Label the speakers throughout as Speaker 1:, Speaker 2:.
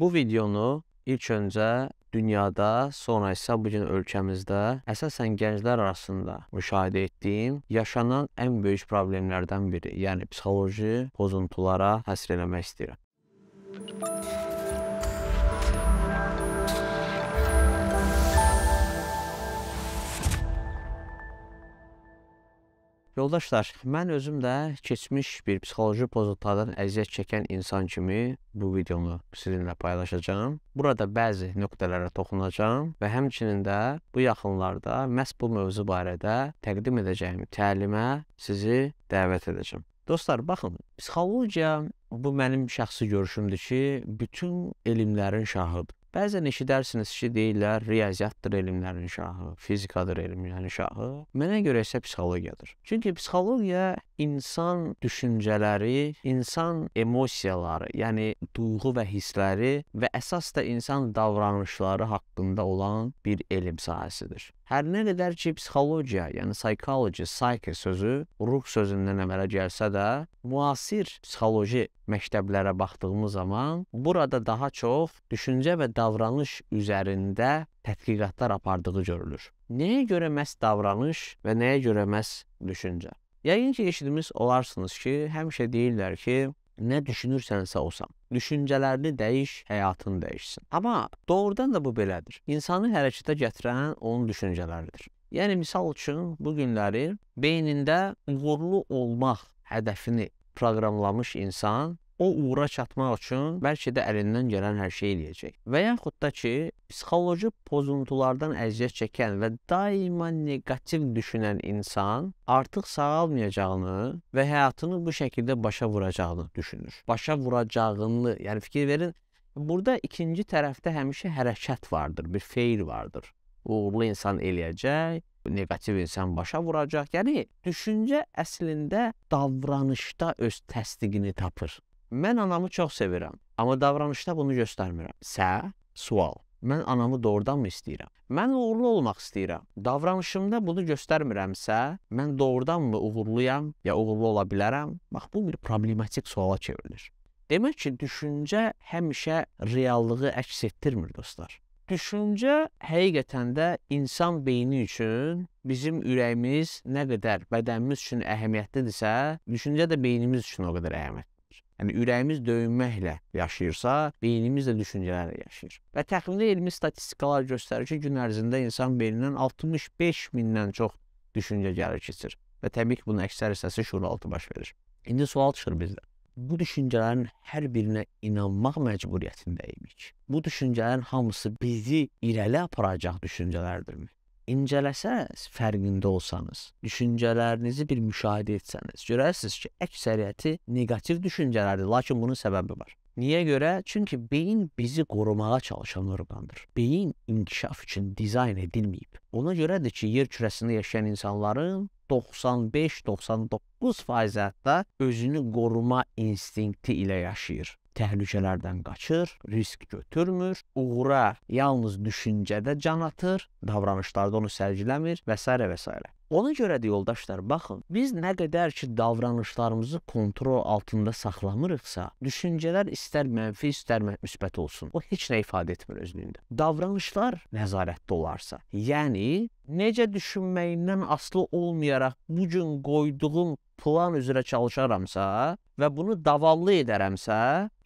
Speaker 1: Bu videonu ilk öncə dünyada, sonra isə bu gün ölkəmizdə əsasən gənclər arasında müşahidə etdiyim yaşanan ən böyük problemlərdən biri, yəni psixoloji pozuntulara həsr eləmək istəyirəm. Yoldaşlar, mən özüm də keçmiş bir psixoloji pozuntulardan əziyyət çəkən insan kimi bu videonu sizinlə paylaşacağam. Burada bəzi nöqtələrə toxunacağam və həmçinin də bu yaxınlarda məhz bu mövzu barədə təqdim edəcəyim təlimə sizi dəvət edəcəm. Dostlar, baxın, psixologiya bu mənim şəxsi görüşümdür ki, bütün elmlərin şahıdır. Bəzən eşidərsiniz ki, deyirlər riyaziyyatdır elmlərin şahı, fizikadır elmlərin şahı. Mənə görə isə psixologiyadır. Çünki psixologiya insan düşüncələri, insan emosiyaları, yəni duyğu və hissləri və əsas da insan davranışları haqqında olan bir elm sahəsidir. Hər nə qədər ki, psixologiya, yəni psychology, psyche sözü ruh sözündən əmələ gəlsə də, müasir psixoloji məktəblərə baxdığımız zaman burada daha çox düşüncə və davranış üzərində tədqiqatlar apardığı görülür. Nəyə görə məhz davranış və nəyə görə məhz düşüncə? Yəqin ki, eşitmiş olarsınız ki, həmişə deyirlər ki, Nə düşünürsənsə osan. Düşüncələrini dəyiş, həyatın dəyişsin. Amma doğrudan da bu belədir. İnsanı hərəkətə gətirən onun düşüncələridir. Yəni misal üçün bu günləri beynində uğurlu olmaq hədəfini proqramlamış insan o uğura çatmaq üçün bəlkə də əlindən gələn hər şeyi eləyəcək. Və yaxud da ki, psixoloji pozuntulardan əziyyət çəkən və daima neqativ düşünən insan artıq sağalmayacağını və həyatını bu şəkildə başa vuracağını düşünür. Başa vuracağını, yəni fikir verin, burada ikinci tərəfdə həmişə hərəkət vardır, bir feil vardır. Uğurlu insan eləyəcək, neqativ insan başa vuracaq. Yəni düşüncə əslində davranışda öz təsdiqini tapır. Mən anamı çox sevirəm, amma davranışda bunu göstərmirəm. Sə sual. Mən anamı doğrudanmı istəyirəm? Mən uğurlu olmaq istəyirəm. Davranışımda bunu göstərmirəmsə, mən doğrudanmı uğurluyam ya uğurlu ola bilərəm? Bax bu bir problematik suala çevrilir. Demək ki, düşüncə həmişə reallığı əks etdirmir dostlar. Düşüncə həqiqətən də insan beyni üçün bizim ürəyimiz nə qədər bədənimiz üçün əhəmiyyətlidirsə, düşüncə də beynimiz üçün o qədər əhəmiyyətlidir. Yəni ürəyimiz döyünməklə yaşayırsa, beynimiz də düşüncələrlə yaşayır. Və təxminən elmi statistikalar göstərir ki, gün ərzində insan beynindən 65 mindən çox düşüncə gəlir keçir və təbii ki, bunun əksər hissəsi şuuraltı baş verir. İndi sual çıxır bizdə. Bu düşüncələrin hər birinə inanmaq məcburiyyətindəyik. Bu düşüncələrin hamısı bizi irəli aparacaq düşüncələrdirmi? incələsəniz, fərqində olsanız, düşüncələrinizi bir müşahidə etsəniz, görərsiniz ki, əksəriyyəti neqativ düşüncələrdir, lakin bunun səbəbi var. Niyə görə? Çünki beyin bizi qorumağa çalışan orqandır. Beyin inkişaf üçün dizayn edilməyib. Ona görədir ki, yer kürəsində yaşayan insanların 95-99% hətta özünü qoruma instinkti ilə yaşayır təhlükələrdən qaçır, risk götürmür, uğura yalnız düşüncədə can atır, davranışlarda onu sərgiləmir və s. və s. Ona görə də yoldaşlar, baxın, biz nə qədər ki davranışlarımızı kontrol altında saxlamırıqsa, düşüncələr istər mənfi, istər müsbət olsun, o heç nə ifadə etmir özlüyündə. Davranışlar nəzarətdə olarsa, yəni necə düşünməyindən asılı olmayaraq bu gün qoyduğum plan üzrə çalışaramsa, və bunu davamlı edərəmsə,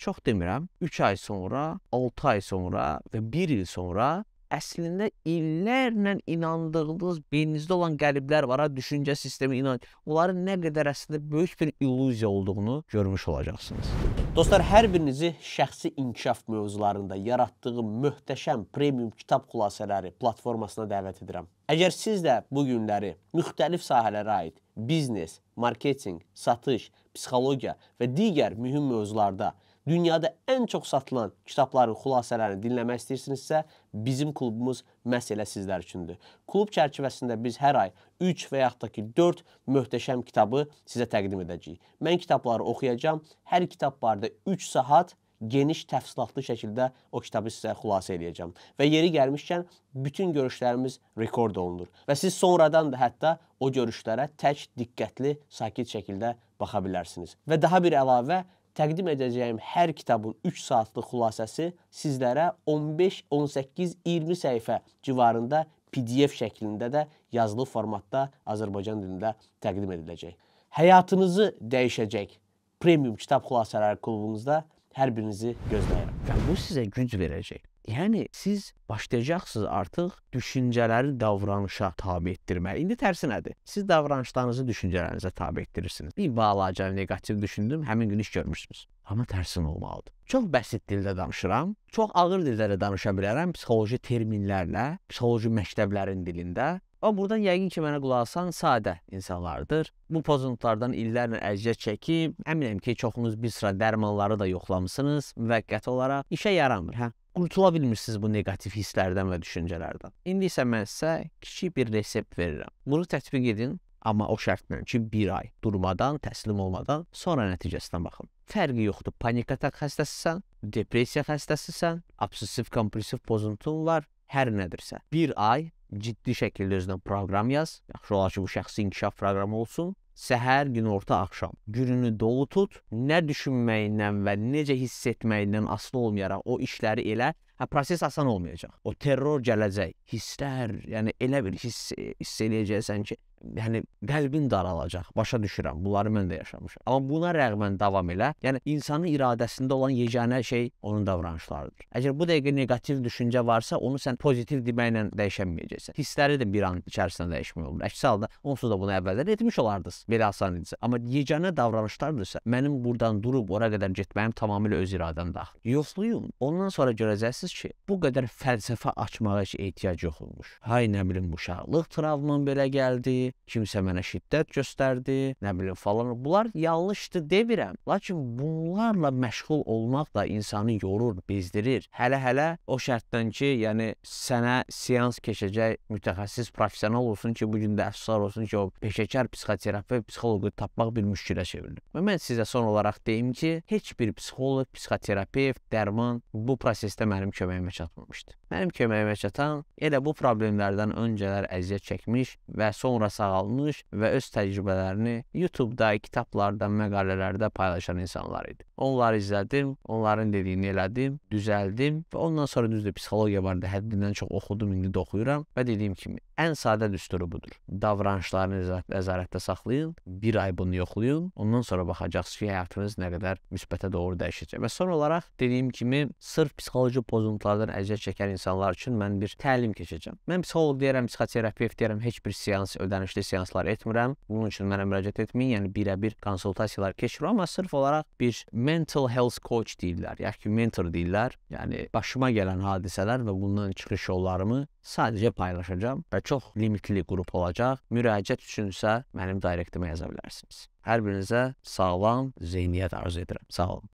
Speaker 1: çox demirəm, 3 ay sonra, 6 ay sonra və 1 il sonra əslində illərlə inandığınız beyninizdə olan qəliblər var, ha, düşüncə sistemi, inanc. Onların nə qədər əslində böyük bir illüziya olduğunu görmüş olacaqsınız. Dostlar, hər birinizi şəxsi inkişaf mövzularında yaratdığı möhtəşəm premium kitab xülasələri platformasına dəvət edirəm. Əgər siz də bu günləri müxtəlif sahələrə aid biznes, marketinq, satış, psixologiya və digər mühüm mövzularda dünyada ən çox satılan kitabların xülasələrini dinləmək istəyirsinizsə, bizim klubumuz məhz elə sizlər üçündür. Klub çərçivəsində biz hər ay 3 və yaxud da ki 4 möhtəşəm kitabı sizə təqdim edəcəyik. Mən kitabları oxuyacağam. Hər kitab barədə 3 saat geniş təfsilatlı şəkildə o kitabı sizə xülasə eləyəcəm. Və yeri gəlmişkən bütün görüşlərimiz rekord olunur və siz sonradan da hətta o görüşlərə tək diqqətli, sakit şəkildə baxa bilərsiniz. Və daha bir əlavə təqdim edəcəyim hər kitabın 3 saatlıq xülasəsi sizlərə 15, 18, 20 səhifə civarında PDF şəklində də yazılı formatda Azərbaycan dilində təqdim ediləcək. Həyatınızı dəyişəcək premium kitab xülasələri klubumuzda hər birinizi gözləyirəm. Bu sizə güc verəcək. Yəni siz başlayacaqsınız artıq düşüncələri davranışa tabe etdirməyə. İndi tərsi nədir? Siz davranışlarınızı düşüncələrinizə tabe etdirirsiniz. Bir balaca neqativ düşündüm, həmin gün iş görmürsünüz. Amma tərsin olmalıdır. Çox bəsit dildə danışıram, çox ağır dildə də danışa bilərəm, psixoloji terminlərlə, psixoloji məktəblərin dilində Amma burdan yəqin ki, mənə qulaq asan sadə insanlardır. Bu pozuntulardan illərlə əziyyət çəkib, əminəm ki, çoxunuz bir sıra dərmanları da yoxlamısınız müvəqqəti olaraq. İşə yaramır, hə? qurtula bilmirsiniz bu neqativ hisslərdən və düşüncələrdən. İndi isə mən sizə kiçik bir resept verirəm. Bunu tətbiq edin, amma o şərtlə ki, 1 ay durmadan, təslim olmadan, sonra nəticəsinə baxın. Fərqi yoxdur. Panik atak xəstəsisən, depressiya xəstəsisən, obsessiv kompressiv bozuntun var, hər nədirsə. 1 ay ciddi şəkildə özünə proqram yaz. Yaxşı olar ki, bu şəxsi inkişaf proqramı olsun Səhər, günorta, axşam gününü dolu tut. Nə düşünməyindən və necə hiss etməyindən asılı olmayaraq o işləri elə. Hə proses asan olmayacaq. O terror gələcək. Hisslər, yəni elə bir hiss hiss eləyəcəksən ki, yəni qəlbin daralacaq. Başa düşürəm. Bunları mən də yaşamışam. Amma buna rəğmən davam elə. Yəni insanın iradəsində olan yeganə şey onun davranışlarıdır. Əgər bu dəqiqə neqativ düşüncə varsa, onu sən pozitiv deməklə dəyişə bilməyəcəksən. Hissləri də bir an içərisində dəyişmək olmur. Əks halda onsuz da bunu əvvəldən etmiş olardınız. Belə asan idi. Amma yeganə davranışlardırsa, mənim burdan durub ora qədər getməyim tamamilə öz iradəm daxil. Yoxluyum. Ondan sonra görəcəksiniz ki, bu qədər fəlsəfə açmağa heç ehtiyac yox olmuş. Hay nə bilim uşaqlıq travmam belə gəldi, kimsə mənə şiddət göstərdi, nə bilim falan. Bunlar yanlışdır demirəm, lakin bunlarla məşğul olmaq da insanı yorur, bezdirir. Hələ-hələ o şərtdən ki, yəni sənə seans keçəcək mütəxəssis professional olsun ki, bu gün də əfsuslar olsun ki, o peşəkar psixoterapevt, psixoloqu tapmaq bir müşkilə çevrilir. Və mən sizə son olaraq deyim ki, heç bir psixoloq, psixoterapevt, dərman bu prosesdə mənim köməyimə çatmamışdı. Mənim köməyimə çatan elə bu problemlərdən öncələr əziyyət çəkmiş və sonrası sağalmış və öz təcrübələrini YouTube-da, kitablarda, məqalələrdə paylaşan insanlar idi. Onları izlədim, onların dediyini elədim, düzəldim və ondan sonra düzdür psixologiya barədə həddindən çox oxudum, indi də oxuyuram və dediyim kimi ən sadə düsturu budur. Davranışlarınızı nəzarətdə saxlayın, bir ay bunu yoxlayın, ondan sonra baxacaqsınız ki, həyatınız nə qədər müsbətə doğru dəyişəcək. Və son olaraq dediyim kimi sırf psixoloji pozuntulardan əziyyət çəkən insanlar üçün mən bir təlim keçəcəm. Mən psixoloq deyirəm, psixoterapiya terapevt deyirəm, heç bir seans ödəniş görünüşlü seanslar etmirəm. Bunun üçün mənə müraciət etməyin, yəni birə-bir konsultasiyalar keçirəm, amma sırf olaraq bir mental health coach deyirlər, yaxşı ki, mentor deyirlər. Yəni başıma gələn hadisələr və bundan çıxış yollarımı sadəcə paylaşacağam və çox limitli qrup olacaq. Müraciət üçünsə mənim direktimə yaza bilərsiniz. Hər birinizə sağlam zehniyyət arzu edirəm. Sağ olun.